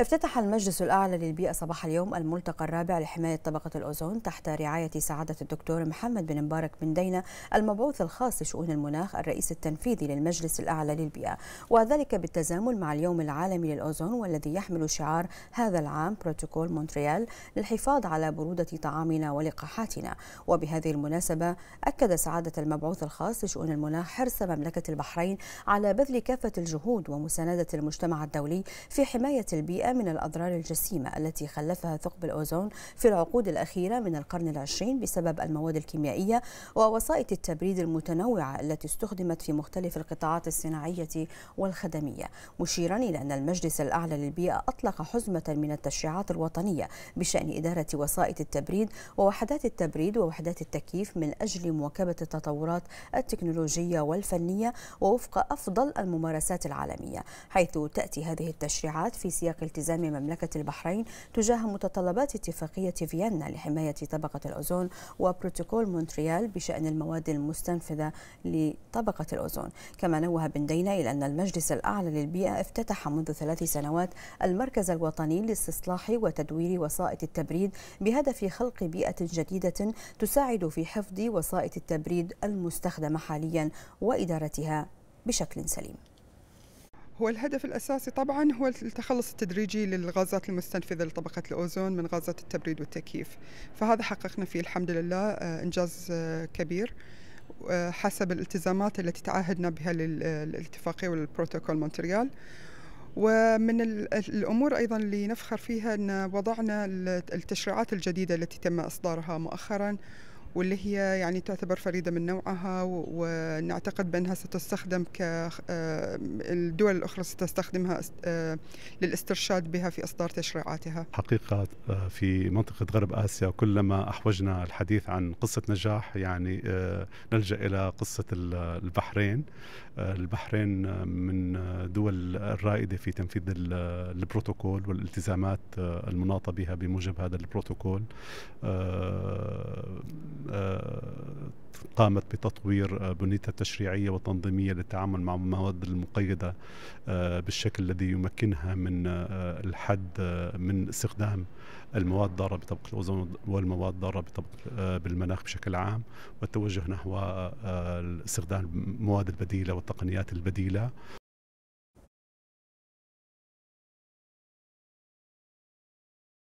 افتتح المجلس الأعلى للبيئة صباح اليوم الملتقى الرابع لحماية طبقة الأوزون تحت رعاية سعادة الدكتور محمد بن مبارك بن دينة المبعوث الخاص لشؤون المناخ الرئيس التنفيذي للمجلس الأعلى للبيئة وذلك بالتزامن مع اليوم العالمي للأوزون والذي يحمل شعار هذا العام بروتوكول مونتريال للحفاظ على برودة طعامنا ولقاحاتنا وبهذه المناسبة أكد سعادة المبعوث الخاص لشؤون المناخ حرص مملكة البحرين على بذل كافة الجهود ومساندة المجتمع الدولي في حماية البيئة السيئة من الأضرار الجسيمة التي خلفها ثقب الأوزون في العقود الأخيرة من القرن العشرين بسبب المواد الكيميائية ووسائط التبريد المتنوعة التي استخدمت في مختلف القطاعات الصناعية والخدمية مشيرا إلى أن المجلس الأعلى للبيئة أطلق حزمة من التشريعات الوطنية بشأن إدارة وسائط التبريد ووحدات التبريد ووحدات التكييف من أجل مواكبة التطورات التكنولوجية والفنية ووفق أفضل الممارسات العالمية حيث تأتي هذه التشريعات في سياق التزام مملكة البحرين تجاه متطلبات اتفاقية فيينا لحماية طبقة الأوزون وبروتوكول مونتريال بشأن المواد المستنفذة لطبقة الأوزون كما نوه بن دينا إلى أن المجلس الأعلى للبيئة افتتح منذ ثلاث سنوات المركز الوطني لاستصلاح وتدوير وسائط التبريد بهدف خلق بيئة جديدة تساعد في حفظ وسائط التبريد المستخدمة حاليا وإدارتها بشكل سليم هو الهدف الأساسي طبعا هو التخلص التدريجي للغازات المستنفذة لطبقة الأوزون من غازات التبريد والتكييف فهذا حققنا فيه الحمد لله آه، إنجاز آه، كبير آه، حسب الالتزامات التي تعهدنا بها للاتفاقية والبروتوكول مونتريال ومن الامور ايضا اللي نفخر فيها ان وضعنا التشريعات الجديده التي تم اصدارها مؤخرا واللي هي يعني تعتبر فريدة من نوعها ونعتقد بأنها ستستخدم ك آه، الدول الأخرى ستستخدمها آه، للاسترشاد بها في إصدار تشريعاتها حقيقة آه، في منطقة غرب آسيا كلما أحوجنا الحديث عن قصة نجاح يعني نلجأ إلى قصة البحرين البحرين من الدول الرائدة في تنفيذ البروتوكول والالتزامات المناطة بها بموجب هذا البروتوكول آه، قامت بتطوير آه، بنيتها التشريعيه والتنظيميه للتعامل مع المواد المقيده آه، بالشكل الذي يمكنها من الحد من استخدام المواد الضاره بطبقه الاوزون والمواد الضاره بطبق بالمناخ بشكل عام والتوجه نحو استخدام المواد البديله والتقنيات البديله